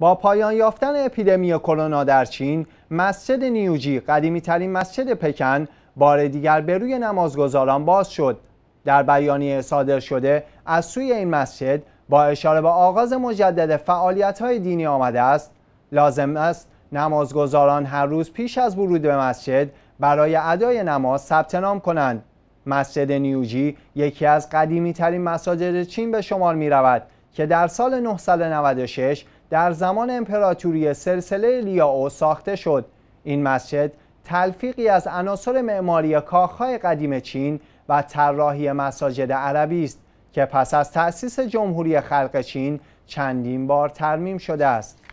با پایان یافتن اپیدمی کرونا در چین، مسجد نیوجی قدیمی ترین مسجد پکن بار دیگر به روی نمازگزاران باز شد. در بیانیه صادر شده از سوی این مسجد با اشاره به آغاز مجدد فعالیت دینی آمده است، لازم است نمازگزاران هر روز پیش از ورود به مسجد برای ادای نماز ثبت نام کنند. مسجد نیوجی یکی از قدیمی ترین مساجد چین به شمار می رود که در سال 996 در زمان امپراتوری سلسله لیاو ساخته شد این مسجد تلفیقی از عناصر معماری کاخهای قدیم چین و طراحی مساجد عربی است که پس از تأسیس جمهوری خلق چین چندین بار ترمیم شده است